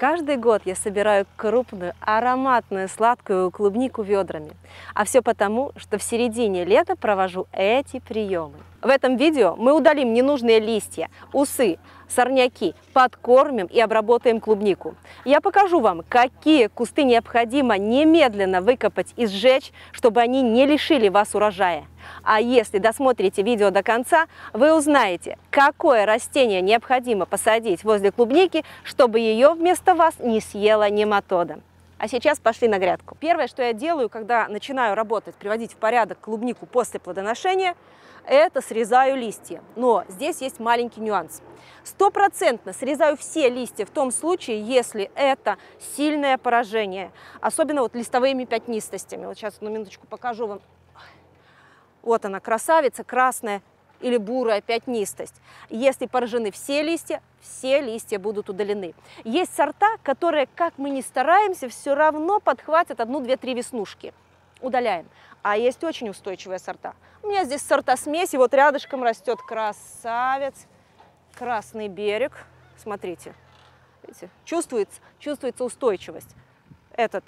Каждый год я собираю крупную, ароматную, сладкую клубнику ведрами. А все потому, что в середине лета провожу эти приемы. В этом видео мы удалим ненужные листья, усы, сорняки, подкормим и обработаем клубнику. Я покажу вам, какие кусты необходимо немедленно выкопать и сжечь, чтобы они не лишили вас урожая. А если досмотрите видео до конца, вы узнаете, какое растение необходимо посадить возле клубники, чтобы ее вместо вас не съела нематода. А сейчас пошли на грядку. Первое, что я делаю, когда начинаю работать, приводить в порядок клубнику после плодоношения, это срезаю листья. Но здесь есть маленький нюанс. Стопроцентно срезаю все листья в том случае, если это сильное поражение, особенно вот листовыми пятнистостями. Вот сейчас одну минуточку покажу вам. Вот она, красавица, красная или бурая пятнистость. Если поражены все листья, все листья будут удалены. Есть сорта, которые, как мы ни стараемся, все равно подхватят одну, две, три веснушки. Удаляем. А есть очень устойчивые сорта. У меня здесь сорта смеси, вот рядышком растет красавец, красный берег. Смотрите, видите, чувствуется, чувствуется устойчивость. Этот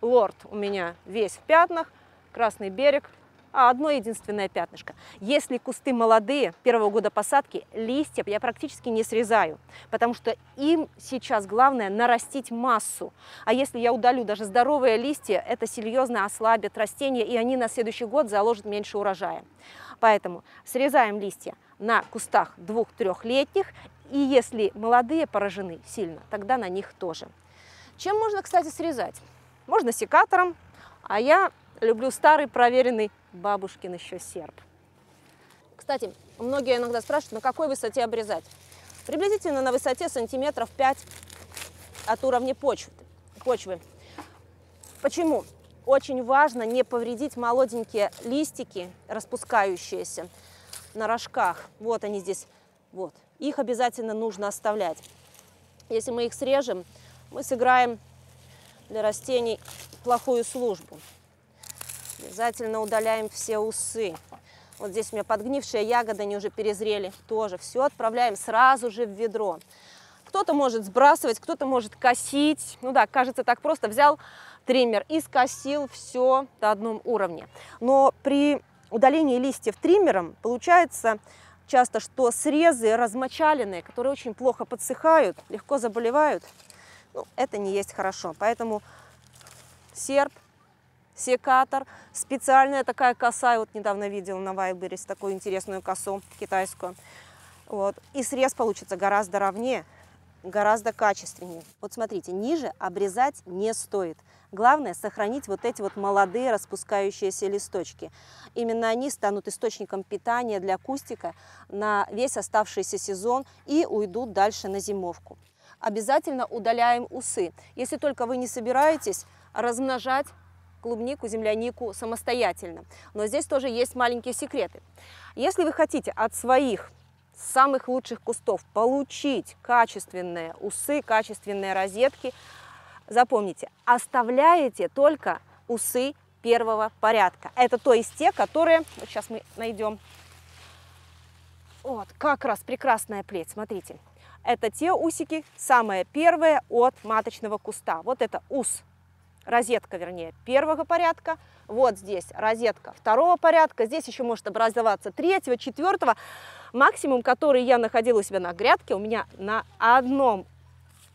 лорд у меня весь в пятнах, красный берег а одно единственное пятнышко. Если кусты молодые, первого года посадки, листья я практически не срезаю, потому что им сейчас главное нарастить массу. А если я удалю даже здоровые листья, это серьезно ослабит растения, и они на следующий год заложат меньше урожая. Поэтому срезаем листья на кустах двух-трехлетних, и если молодые поражены сильно, тогда на них тоже. Чем можно, кстати, срезать? Можно секатором, а я люблю старый проверенный бабушкин еще серп. Кстати, многие иногда спрашивают, на какой высоте обрезать. Приблизительно на высоте сантиметров 5 от уровня почвы. почвы. Почему? Очень важно не повредить молоденькие листики, распускающиеся на рожках. Вот они здесь. Вот. Их обязательно нужно оставлять. Если мы их срежем, мы сыграем для растений плохую службу. Обязательно удаляем все усы. Вот здесь у меня подгнившие ягоды, они уже перезрели тоже. Все отправляем сразу же в ведро. Кто-то может сбрасывать, кто-то может косить. Ну да, кажется так просто. Взял триммер и скосил все до одном уровне. Но при удалении листьев триммером получается часто, что срезы размочаленные, которые очень плохо подсыхают, легко заболевают. Ну, это не есть хорошо. Поэтому серп секатор, специальная такая коса, я вот недавно видела на Вайлберис такую интересную косу китайскую. Вот. И срез получится гораздо ровнее, гораздо качественнее. Вот смотрите, ниже обрезать не стоит. Главное сохранить вот эти вот молодые распускающиеся листочки. Именно они станут источником питания для кустика на весь оставшийся сезон и уйдут дальше на зимовку. Обязательно удаляем усы. Если только вы не собираетесь размножать клубнику, землянику самостоятельно. Но здесь тоже есть маленькие секреты. Если вы хотите от своих самых лучших кустов получить качественные усы, качественные розетки, запомните, оставляете только усы первого порядка. Это то есть те, которые... Вот сейчас мы найдем. Вот, как раз прекрасная плеть, смотрите. Это те усики, самое первое от маточного куста. Вот это ус розетка, вернее, первого порядка, вот здесь розетка второго порядка, здесь еще может образоваться третьего, четвертого. Максимум, который я находила у себя на грядке, у меня на одном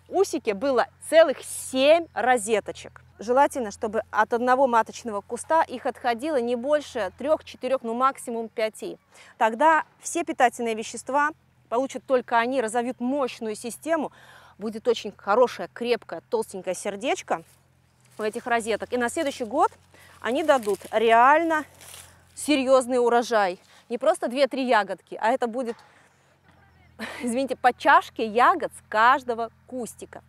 усике было целых 7 розеточек. Желательно, чтобы от одного маточного куста их отходило не больше 3-4, ну максимум 5. Тогда все питательные вещества получат только они, разовьют мощную систему, будет очень хорошее, крепкое, толстенькое сердечко, у этих розеток. И на следующий год они дадут реально серьезный урожай. Не просто 2-3 ягодки, а это будет, извините, по чашке ягод с каждого кустика.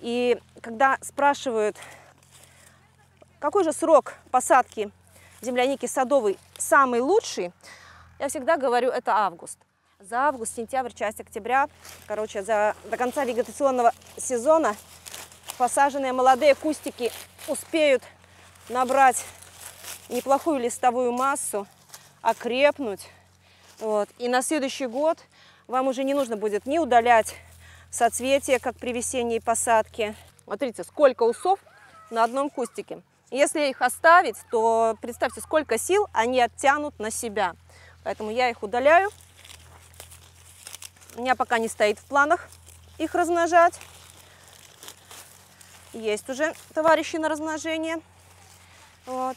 И когда спрашивают, какой же срок посадки земляники садовой самый лучший, я всегда говорю, это август. За август, сентябрь, часть октября, короче, за, до конца вегетационного сезона посаженные молодые кустики успеют набрать неплохую листовую массу, окрепнуть. Вот. И на следующий год вам уже не нужно будет ни удалять соцветия, как при весенней посадке. Смотрите, сколько усов на одном кустике. Если их оставить, то представьте, сколько сил они оттянут на себя. Поэтому я их удаляю. У меня пока не стоит в планах их размножать. Есть уже товарищи на размножение. Вот.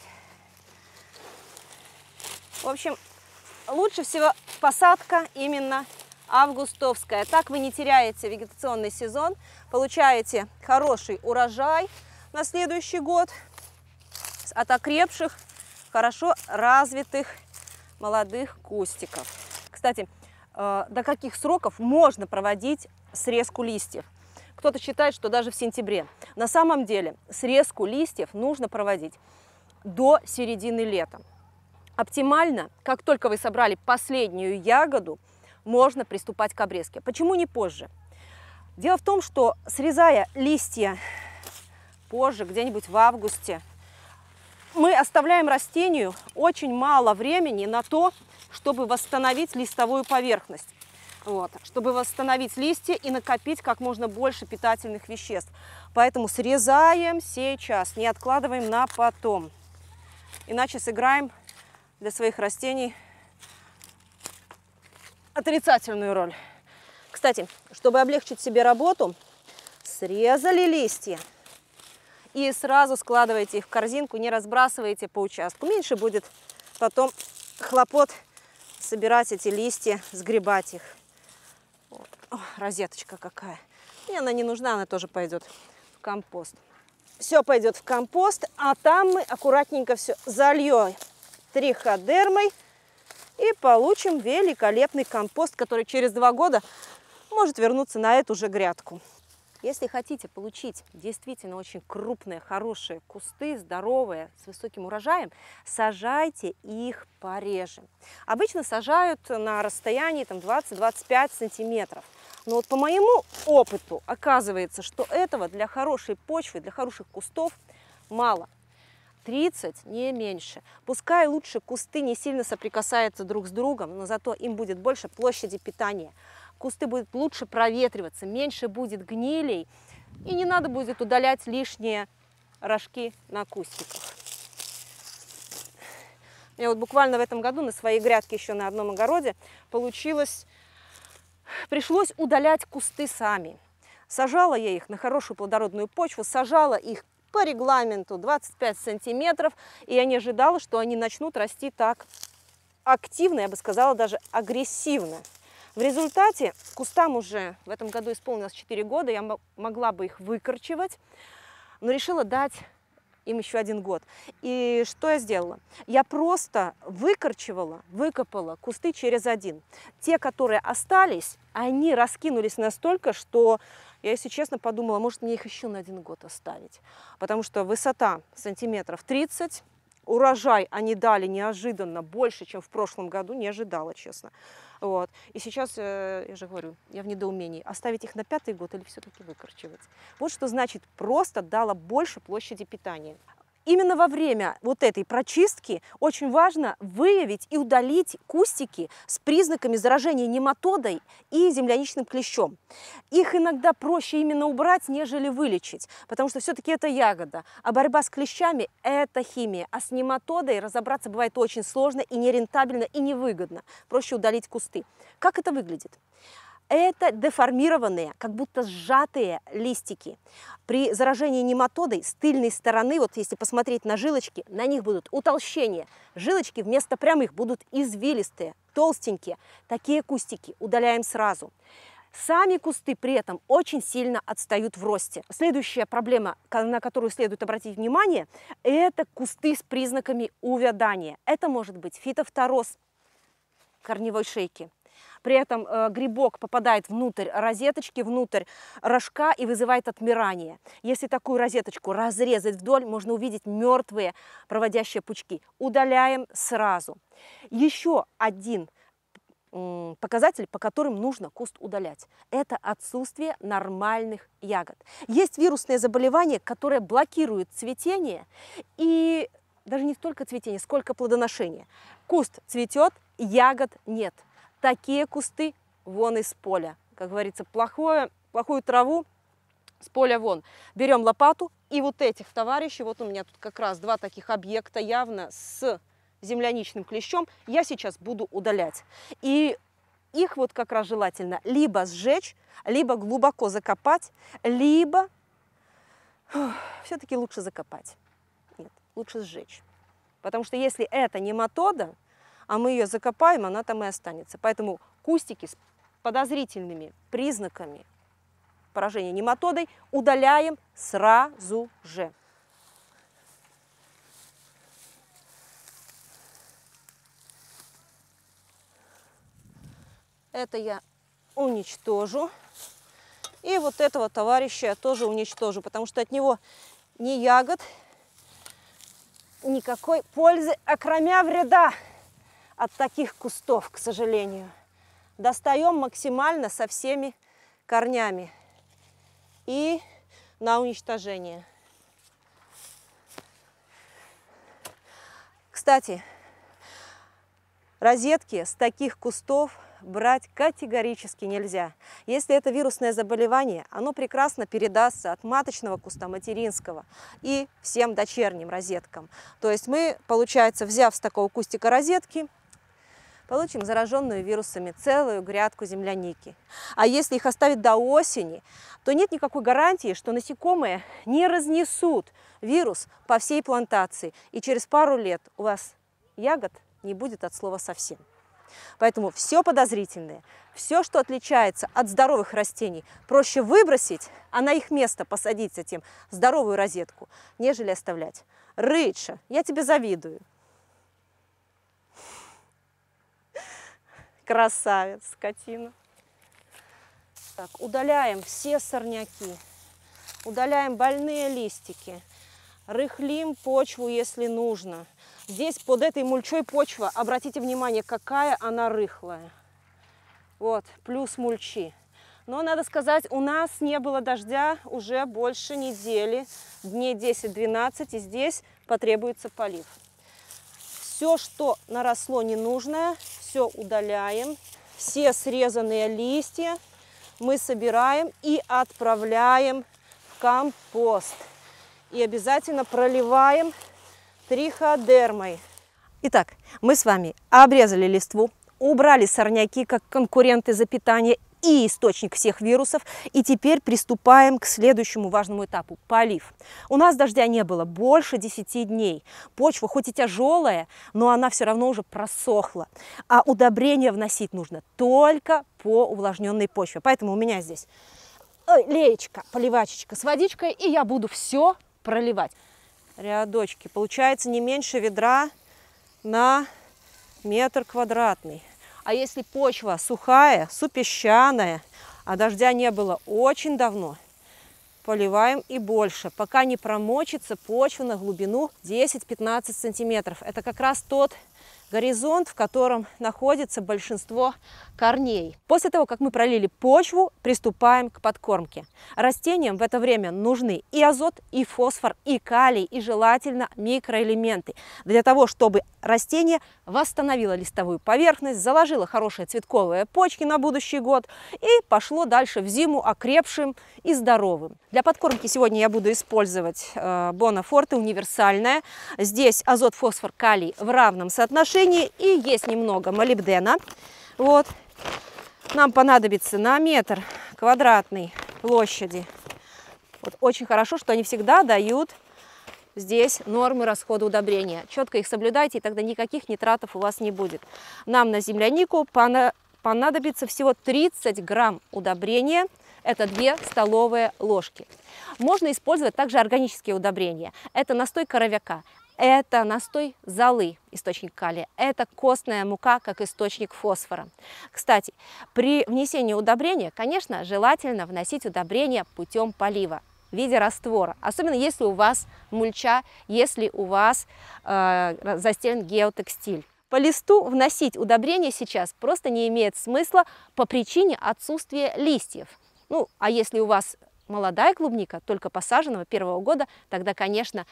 В общем, лучше всего посадка именно августовская. Так вы не теряете вегетационный сезон, получаете хороший урожай на следующий год от окрепших, хорошо развитых молодых кустиков. Кстати, э, до каких сроков можно проводить срезку листьев? кто-то считает, что даже в сентябре. На самом деле срезку листьев нужно проводить до середины лета. Оптимально, как только вы собрали последнюю ягоду, можно приступать к обрезке. Почему не позже? Дело в том, что срезая листья позже, где-нибудь в августе, мы оставляем растению очень мало времени на то, чтобы восстановить листовую поверхность вот, чтобы восстановить листья и накопить как можно больше питательных веществ. Поэтому срезаем сейчас, не откладываем на потом. Иначе сыграем для своих растений отрицательную роль. Кстати, чтобы облегчить себе работу, срезали листья и сразу складываете их в корзинку, не разбрасывайте по участку. Меньше будет потом хлопот собирать эти листья, сгребать их. О, розеточка какая. Мне она не нужна, она тоже пойдет в компост. Все пойдет в компост, а там мы аккуратненько все зальем триходермой и получим великолепный компост, который через два года может вернуться на эту же грядку. Если хотите получить действительно очень крупные, хорошие кусты, здоровые, с высоким урожаем, сажайте их пореже. Обычно сажают на расстоянии 20-25 сантиметров. Но вот по моему опыту оказывается, что этого для хорошей почвы, для хороших кустов мало. 30, не меньше. Пускай лучше кусты не сильно соприкасаются друг с другом, но зато им будет больше площади питания. Кусты будут лучше проветриваться, меньше будет гнилей, и не надо будет удалять лишние рожки на кустиках. Я вот буквально в этом году на своей грядке еще на одном огороде получилось Пришлось удалять кусты сами. Сажала я их на хорошую плодородную почву, сажала их по регламенту 25 сантиметров, и я не ожидала, что они начнут расти так активно, я бы сказала, даже агрессивно. В результате кустам уже в этом году исполнилось 4 года, я могла бы их выкорчевать, но решила дать им еще один год. И что я сделала? Я просто выкорчевала, выкопала кусты через один. Те, которые остались, они раскинулись настолько, что я, если честно, подумала, может, мне их еще на один год оставить. Потому что высота сантиметров 30, урожай они дали неожиданно больше, чем в прошлом году, не ожидала, честно. Вот. И сейчас, э, я же говорю, я в недоумении, оставить их на пятый год или все-таки выкорчевать. Вот что значит, просто дала больше площади питания. Именно во время вот этой прочистки очень важно выявить и удалить кустики с признаками заражения нематодой и земляничным клещом. Их иногда проще именно убрать, нежели вылечить, потому что все-таки это ягода. А борьба с клещами – это химия. А с нематодой разобраться бывает очень сложно и нерентабельно, и невыгодно. Проще удалить кусты. Как это выглядит? это деформированные, как будто сжатые листики. При заражении нематодой с тыльной стороны, вот если посмотреть на жилочки, на них будут утолщения. Жилочки вместо прямых будут извилистые, толстенькие. Такие кустики удаляем сразу. Сами кусты при этом очень сильно отстают в росте. Следующая проблема, на которую следует обратить внимание, это кусты с признаками увядания. Это может быть фитофтороз корневой шейки, при этом э, грибок попадает внутрь розеточки, внутрь рожка и вызывает отмирание. Если такую розеточку разрезать вдоль, можно увидеть мертвые проводящие пучки. Удаляем сразу. Еще один показатель, по которым нужно куст удалять. Это отсутствие нормальных ягод. Есть вирусные заболевания, которые блокируют цветение и даже не столько цветение, сколько плодоношение. Куст цветет, ягод нет – такие кусты вон из поля. Как говорится, плохое, плохую траву с поля вон. Берем лопату и вот этих товарищей, вот у меня тут как раз два таких объекта явно с земляничным клещом, я сейчас буду удалять. И их вот как раз желательно либо сжечь, либо глубоко закопать, либо все-таки лучше закопать. Нет, лучше сжечь. Потому что если это не матода, а мы ее закопаем, она там и останется. Поэтому кустики с подозрительными признаками поражения нематодой удаляем сразу же. Это я уничтожу. И вот этого товарища я тоже уничтожу, потому что от него ни ягод, никакой пользы, окромя вреда от таких кустов, к сожалению. Достаем максимально со всеми корнями и на уничтожение. Кстати, розетки с таких кустов брать категорически нельзя. Если это вирусное заболевание, оно прекрасно передастся от маточного куста материнского и всем дочерним розеткам. То есть мы, получается, взяв с такого кустика розетки, получим зараженную вирусами целую грядку земляники. А если их оставить до осени, то нет никакой гарантии, что насекомые не разнесут вирус по всей плантации. И через пару лет у вас ягод не будет от слова совсем. Поэтому все подозрительное, все, что отличается от здоровых растений, проще выбросить, а на их место посадить затем здоровую розетку, нежели оставлять. Рыча, я тебе завидую. Красавец, скотина. Так, удаляем все сорняки, удаляем больные листики, рыхлим почву, если нужно. Здесь под этой мульчой почва, обратите внимание, какая она рыхлая. Вот, плюс мульчи. Но надо сказать, у нас не было дождя уже больше недели, дней 10-12, и здесь потребуется полив. Все, что наросло ненужное, все удаляем. Все срезанные листья мы собираем и отправляем в компост. И обязательно проливаем триходермой. Итак, мы с вами обрезали листву, убрали сорняки как конкуренты за питание и источник всех вирусов. И теперь приступаем к следующему важному этапу – полив. У нас дождя не было больше 10 дней. Почва хоть и тяжелая, но она все равно уже просохла. А удобрения вносить нужно только по увлажненной почве. Поэтому у меня здесь э, леечка, поливачечка с водичкой, и я буду все проливать. Рядочки. Получается не меньше ведра на метр квадратный. А если почва сухая, супесчаная, а дождя не было очень давно, поливаем и больше, пока не промочится почва на глубину 10-15 сантиметров. Это как раз тот горизонт, в котором находится большинство корней. После того, как мы пролили почву, приступаем к подкормке. Растениям в это время нужны и азот, и фосфор, и калий, и желательно микроэлементы, для того, чтобы растение восстановило листовую поверхность, заложило хорошие цветковые почки на будущий год и пошло дальше в зиму окрепшим и здоровым. Для подкормки сегодня я буду использовать э, Бона Форте универсальная. Здесь азот, фосфор, калий в равном соотношении и есть немного молибдена. Вот. Нам понадобится на метр квадратной площади. Вот очень хорошо, что они всегда дают здесь нормы расхода удобрения. Четко их соблюдайте, и тогда никаких нитратов у вас не будет. Нам на землянику понадобится всего 30 грамм удобрения, это 2 столовые ложки. Можно использовать также органические удобрения. Это настой коровяка, это настой золы, источник калия, это костная мука как источник фосфора. Кстати, при внесении удобрения, конечно, желательно вносить удобрения путем полива в виде раствора. Особенно если у вас мульча, если у вас э, застелен геотекстиль. По листу вносить удобрения сейчас просто не имеет смысла по причине отсутствия листьев. Ну, а если у вас молодая клубника, только посаженного первого года, тогда, конечно,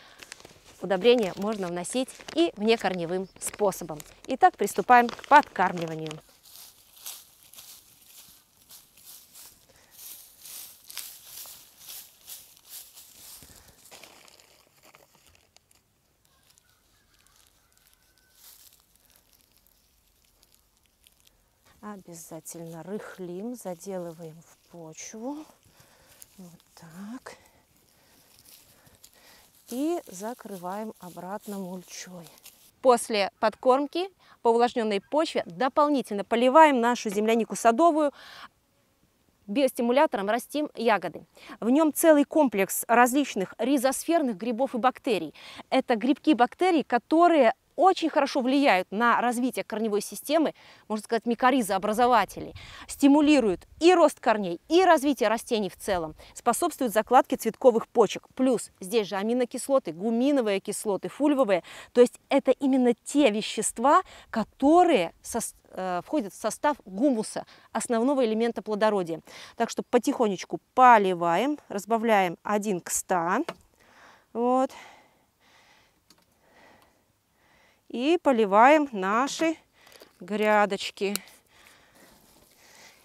удобрения можно вносить и внекорневым способом. Итак, приступаем к подкармливанию. Обязательно рыхлим, заделываем в почву. Вот так. И закрываем обратно мульчой. После подкормки по увлажненной почве дополнительно поливаем нашу землянику садовую биостимулятором растим ягоды. В нем целый комплекс различных ризосферных грибов и бактерий. Это грибки бактерии, которые очень хорошо влияют на развитие корневой системы, можно сказать, микоризообразователей, стимулируют и рост корней, и развитие растений в целом, способствуют закладке цветковых почек. Плюс здесь же аминокислоты, гуминовые кислоты, фульвовые. То есть это именно те вещества, которые со э, входит в состав гумуса, основного элемента плодородия. Так что потихонечку поливаем, разбавляем 1 к 100. Вот и поливаем наши грядочки.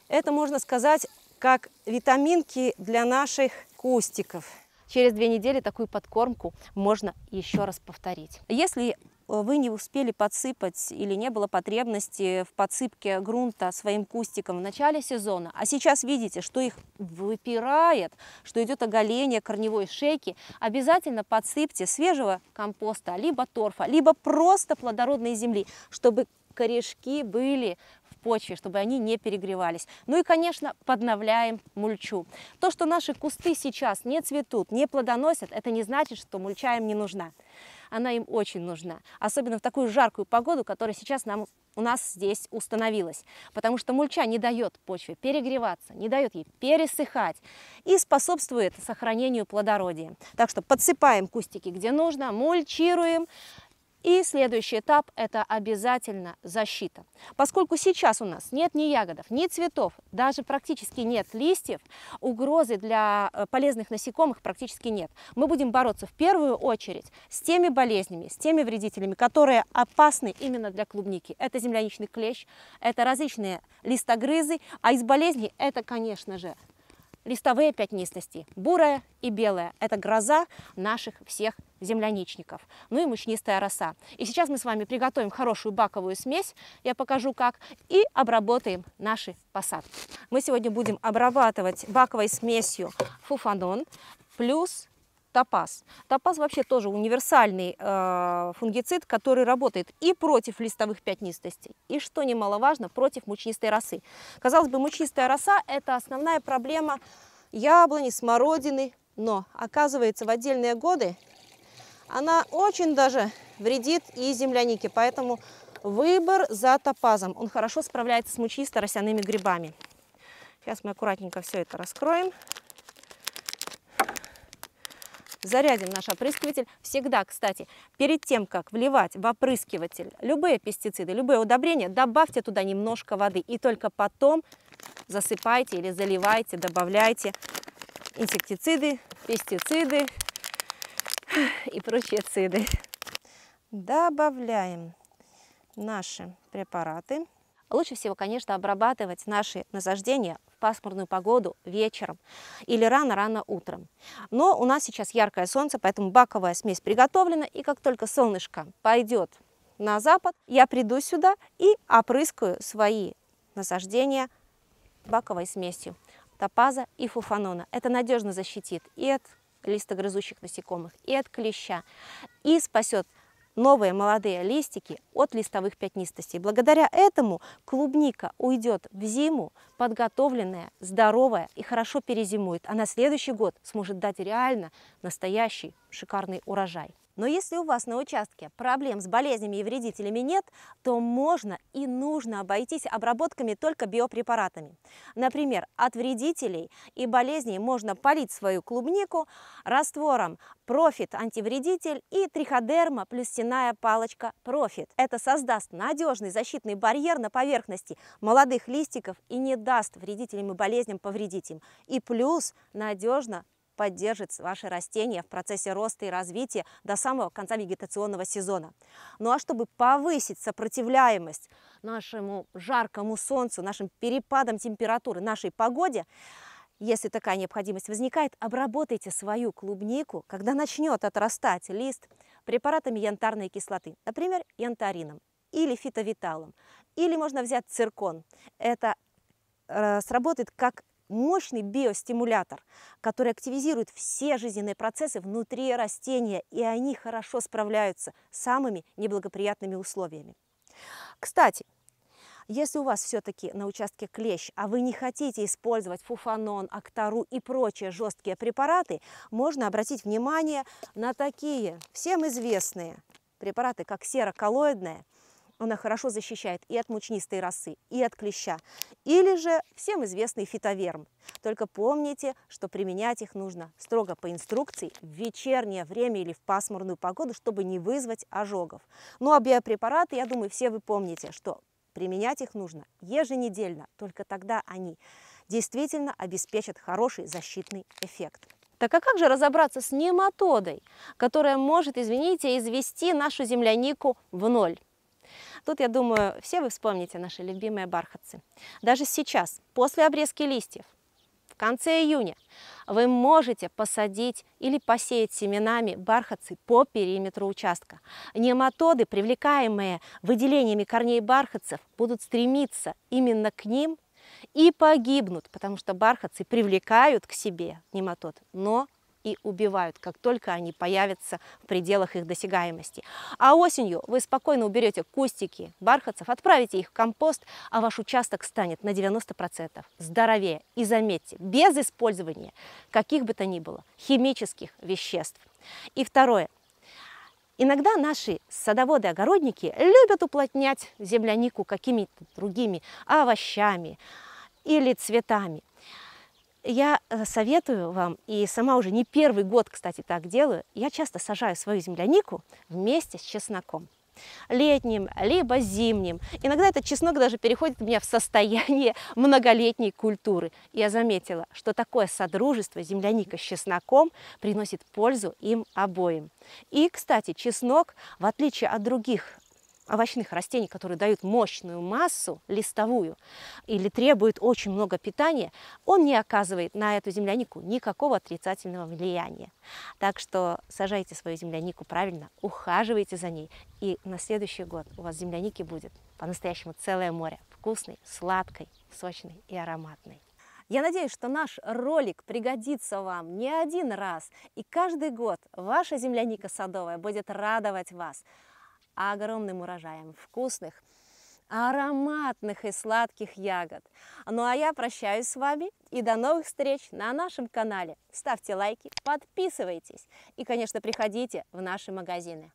Это, можно сказать, как витаминки для наших кустиков. Через две недели такую подкормку можно еще раз повторить. Если Э, вы не успели подсыпать или не было потребности в подсыпке грунта своим кустиком в начале сезона, а сейчас видите, что их выпирает, что идет оголение корневой шейки, обязательно подсыпьте свежего компоста, либо торфа, либо просто плодородной земли, чтобы корешки были почве, чтобы они не перегревались. Ну и, конечно, подновляем мульчу. То, что наши кусты сейчас не цветут, не плодоносят, это не значит, что мульча им не нужна. Она им очень нужна, особенно в такую жаркую погоду, которая сейчас нам у нас здесь установилась, потому что мульча не дает почве перегреваться, не дает ей пересыхать и способствует сохранению плодородия. Так что подсыпаем кустики где нужно, мульчируем, и следующий этап – это обязательно защита. Поскольку сейчас у нас нет ни ягодов, ни цветов, даже практически нет листьев, угрозы для э, полезных насекомых практически нет. Мы будем бороться в первую очередь с теми болезнями, с теми вредителями, которые опасны именно для клубники. Это земляничный клещ, это различные листогрызы, а из болезней это, конечно же, листовые пятнистости, бурая и белая. Это гроза наших всех земляничников. Ну и мучнистая роса. И сейчас мы с вами приготовим хорошую баковую смесь, я покажу как, и обработаем наши посадки. Мы сегодня будем обрабатывать баковой смесью фуфанон плюс топаз. Топаз вообще тоже универсальный э, фунгицид, который работает и против листовых пятнистостей, и, что немаловажно, против мучнистой росы. Казалось бы, мучнистая роса – это основная проблема яблони, смородины, но, оказывается, в отдельные годы она очень даже вредит и землянике, поэтому выбор за топазом. Он хорошо справляется с мучисто-росяными грибами. Сейчас мы аккуратненько все это раскроем. Зарядим наш опрыскиватель. Всегда, кстати, перед тем, как вливать в опрыскиватель любые пестициды, любые удобрения, добавьте туда немножко воды и только потом засыпайте или заливайте, добавляйте инсектициды, пестициды и прочие циды. Добавляем наши препараты. Лучше всего, конечно, обрабатывать наши насаждения пасмурную погоду вечером или рано-рано утром. Но у нас сейчас яркое солнце, поэтому баковая смесь приготовлена, и как только солнышко пойдет на запад, я приду сюда и опрыскаю свои насаждения баковой смесью топаза и фуфанона. Это надежно защитит и от листогрызущих насекомых, и от клеща, и спасет новые молодые листики от листовых пятнистостей. Благодаря этому клубника уйдет в зиму, подготовленная, здоровая и хорошо перезимует, а на следующий год сможет дать реально настоящий шикарный урожай. Но если у вас на участке проблем с болезнями и вредителями нет, то можно и нужно обойтись обработками только биопрепаратами. Например, от вредителей и болезней можно полить свою клубнику раствором профит антивредитель и триходерма плюс стенная палочка профит. Это создаст надежный защитный барьер на поверхности молодых листиков и не даст вредителям и болезням повредить им. И плюс надежно поддержит ваши растения в процессе роста и развития до самого конца вегетационного сезона. Ну а чтобы повысить сопротивляемость нашему жаркому солнцу, нашим перепадам температуры, нашей погоде, если такая необходимость возникает, обработайте свою клубнику, когда начнет отрастать лист, препаратами янтарной кислоты, например, янтарином или фитовиталом. Или можно взять циркон. Это э, сработает как мощный биостимулятор, который активизирует все жизненные процессы внутри растения, и они хорошо справляются с самыми неблагоприятными условиями. Кстати, если у вас все-таки на участке клещ, а вы не хотите использовать фуфанон, актару и прочие жесткие препараты, можно обратить внимание на такие всем известные препараты, как сероколлоидное она хорошо защищает и от мучнистой росы, и от клеща. Или же всем известный фитоверм. Только помните, что применять их нужно строго по инструкции в вечернее время или в пасмурную погоду, чтобы не вызвать ожогов. Ну а биопрепараты, я думаю, все вы помните, что применять их нужно еженедельно. Только тогда они действительно обеспечат хороший защитный эффект. Так а как же разобраться с нематодой, которая может, извините, извести нашу землянику в ноль? Тут, я думаю, все вы вспомните наши любимые бархатцы. Даже сейчас, после обрезки листьев, в конце июня, вы можете посадить или посеять семенами бархатцы по периметру участка. Нематоды, привлекаемые выделениями корней бархатцев, будут стремиться именно к ним и погибнут, потому что бархатцы привлекают к себе нематод, но и убивают, как только они появятся в пределах их досягаемости. А осенью вы спокойно уберете кустики бархатцев, отправите их в компост, а ваш участок станет на 90% здоровее. И заметьте, без использования каких бы то ни было химических веществ. И второе, Иногда наши садоводы-огородники любят уплотнять землянику какими-то другими овощами или цветами я э, советую вам, и сама уже не первый год, кстати, так делаю, я часто сажаю свою землянику вместе с чесноком летним, либо зимним. Иногда этот чеснок даже переходит у меня в состояние многолетней культуры. Я заметила, что такое содружество земляника с чесноком приносит пользу им обоим. И, кстати, чеснок, в отличие от других овощных растений, которые дают мощную массу листовую или требуют очень много питания, он не оказывает на эту землянику никакого отрицательного влияния. Так что сажайте свою землянику правильно, ухаживайте за ней, и на следующий год у вас земляники будет по-настоящему целое море вкусной, сладкой, сочной и ароматной. Я надеюсь, что наш ролик пригодится вам не один раз, и каждый год ваша земляника садовая будет радовать вас огромным урожаем вкусных, ароматных и сладких ягод. Ну а я прощаюсь с вами и до новых встреч на нашем канале. Ставьте лайки, подписывайтесь и, конечно, приходите в наши магазины.